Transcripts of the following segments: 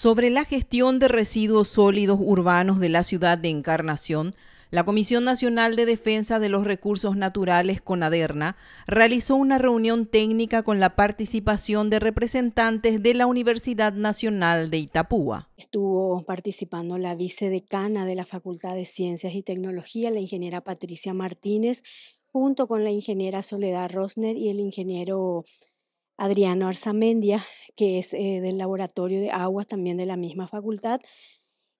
Sobre la gestión de residuos sólidos urbanos de la ciudad de Encarnación, la Comisión Nacional de Defensa de los Recursos Naturales, CONADERNA, realizó una reunión técnica con la participación de representantes de la Universidad Nacional de Itapúa. Estuvo participando la vicedecana de la Facultad de Ciencias y Tecnología, la ingeniera Patricia Martínez, junto con la ingeniera Soledad Rosner y el ingeniero Adriano Arzamendia, que es eh, del laboratorio de Aguas, también de la misma facultad,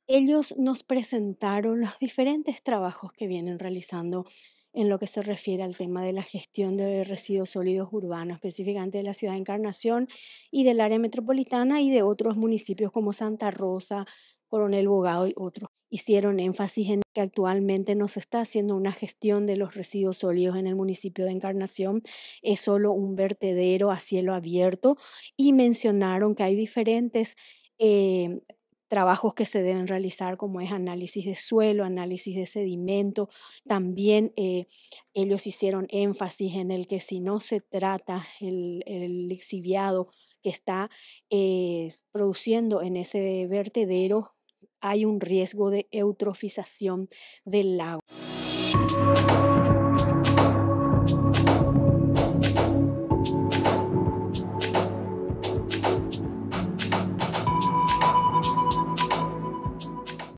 ellos nos presentaron los diferentes trabajos que vienen realizando en lo que se refiere al tema de la gestión de residuos sólidos urbanos, específicamente de la ciudad de Encarnación y del área metropolitana y de otros municipios como Santa Rosa, coronel Bogado y otros, hicieron énfasis en que actualmente no se está haciendo una gestión de los residuos sólidos en el municipio de Encarnación, es solo un vertedero a cielo abierto y mencionaron que hay diferentes... Eh, trabajos que se deben realizar, como es análisis de suelo, análisis de sedimento. También eh, ellos hicieron énfasis en el que si no se trata el, el que está eh, produciendo en ese vertedero, hay un riesgo de eutrofización del lago.